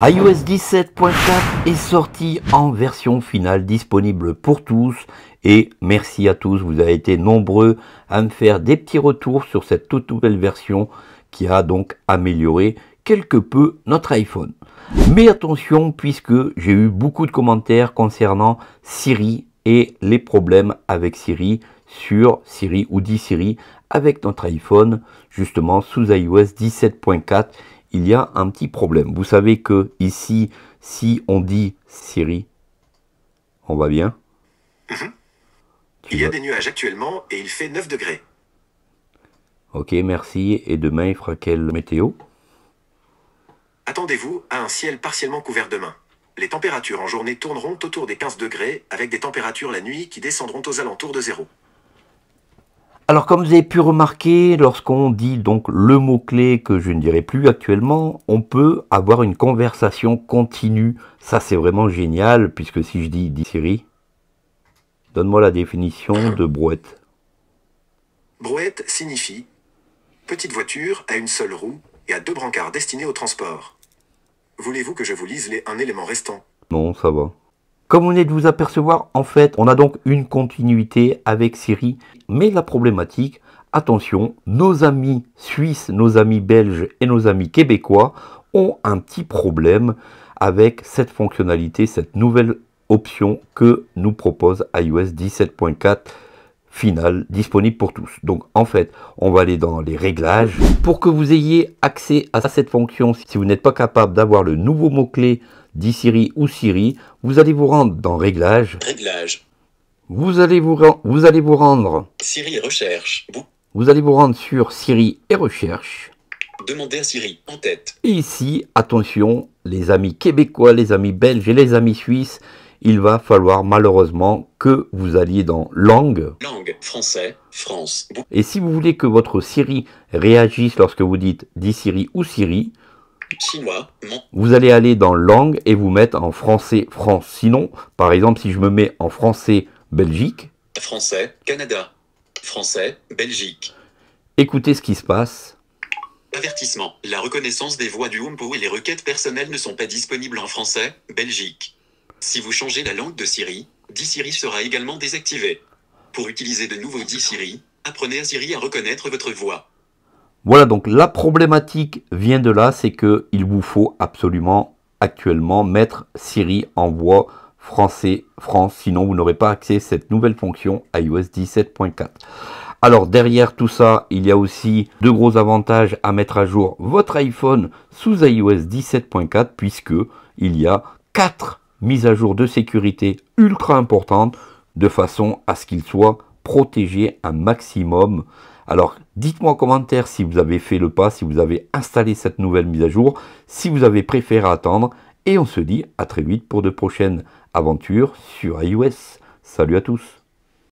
iOS 17.4 est sorti en version finale disponible pour tous et merci à tous, vous avez été nombreux à me faire des petits retours sur cette toute nouvelle version qui a donc amélioré quelque peu notre iPhone. Mais attention puisque j'ai eu beaucoup de commentaires concernant Siri et les problèmes avec Siri sur Siri ou dit Siri avec notre iPhone justement sous iOS 17.4 il y a un petit problème. Vous savez que ici, si on dit Siri, on va bien mhm. Il y a des nuages actuellement et il fait 9 degrés. Ok, merci. Et demain, il fera quelle météo Attendez-vous à un ciel partiellement couvert demain. Les températures en journée tourneront autour des 15 degrés, avec des températures la nuit qui descendront aux alentours de zéro. Alors comme vous avez pu remarquer, lorsqu'on dit donc le mot-clé que je ne dirai plus actuellement, on peut avoir une conversation continue. Ça c'est vraiment génial, puisque si je dis, dis Siri, donne-moi la définition de brouette. Brouette signifie petite voiture à une seule roue et à deux brancards destinés au transport. Voulez-vous que je vous lise les un élément restant Non, ça va. Comme on est de vous apercevoir, en fait, on a donc une continuité avec Siri. Mais la problématique, attention, nos amis suisses, nos amis belges et nos amis québécois ont un petit problème avec cette fonctionnalité, cette nouvelle option que nous propose iOS 17.4 final disponible pour tous. Donc en fait, on va aller dans les réglages. Pour que vous ayez accès à cette fonction, si vous n'êtes pas capable d'avoir le nouveau mot-clé Siri ou Siri, vous allez vous rendre dans Réglages. Réglages. Vous allez vous, vous allez vous rendre. Siri recherche. Vous allez vous rendre sur Siri et recherche. Demandez à Siri en tête. Et ici, attention, les amis québécois, les amis belges et les amis suisses, il va falloir malheureusement que vous alliez dans langue. Langue, français, France. Et si vous voulez que votre Siri réagisse lorsque vous dites dit Siri ou Siri, chinois, Vous allez aller dans langue et vous mettre en français France. Sinon, par exemple, si je me mets en français Belgique. Français, Canada. Français, Belgique. Écoutez ce qui se passe. Avertissement. La reconnaissance des voix du Humpo et les requêtes personnelles ne sont pas disponibles en français, Belgique. Si vous changez la langue de Siri, D-Siri sera également désactivé. Pour utiliser de nouveau D-Siri, apprenez à Siri à reconnaître votre voix. Voilà, donc la problématique vient de là, c'est qu'il vous faut absolument actuellement mettre Siri en voix français France, sinon vous n'aurez pas accès à cette nouvelle fonction iOS 17.4. Alors derrière tout ça, il y a aussi de gros avantages à mettre à jour votre iPhone sous iOS 17.4 puisque il y a quatre mises à jour de sécurité ultra importantes de façon à ce qu'il soit protégé un maximum alors, dites-moi en commentaire si vous avez fait le pas, si vous avez installé cette nouvelle mise à jour, si vous avez préféré attendre. Et on se dit à très vite pour de prochaines aventures sur iOS. Salut à tous